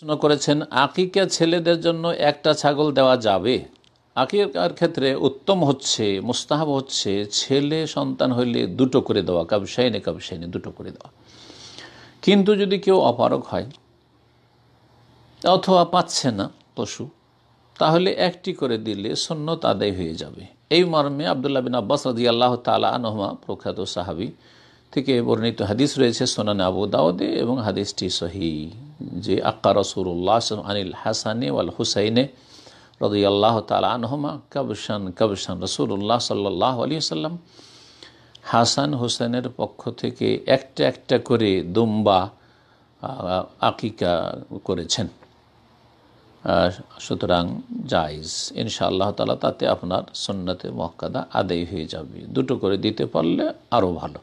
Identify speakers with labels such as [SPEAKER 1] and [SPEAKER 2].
[SPEAKER 1] প্রশ্ন করেছেন আকিকা ছেলেদের জন্য একটা ছাগল দেওয়া যাবে আকিকার ক্ষেত্রে উত্তম হচ্ছে মুস্তাহাব হচ্ছে ছেলে সন্তান হইলে দুটো করে দেওয়া কাবসাইনে কাবসাইনে দুটো করে দেওয়া কিন্তু যদি কেউ অপারক হয় অথবা পাচ্ছে না পশু তাহলে একটি করে দিলে সন্ন্যত আদায় হয়ে যাবে এই মর্মে আবদুল্লাহ বিন আব্বাস রাজি আল্লাহ তালা আনহমা প্রখ্যাত সাহাবি থেকে বর্ণিত হাদিস রয়েছে সোনানে আবু দাউদে এবং হাদিসটি সহি যে আক্কা রসুল্লাহ আনিল হাসানে ওয়াল হুসাইনে রদি আল্লাহ তালা আনহমা কবসান কবসান রসুল্লাহ সাল্লাহ আলী সাল্লাম হাসান হুসেনের পক্ষ থেকে একটা একটা করে দুম্বা আকিকা করেছেন সুতরাং জায়জ ইনশা আল্লাহ তালা তাতে আপনার সন্ন্যতে মহকাদা আদায় হয়ে যাবে দুটো করে দিতে পারলে আরও ভালো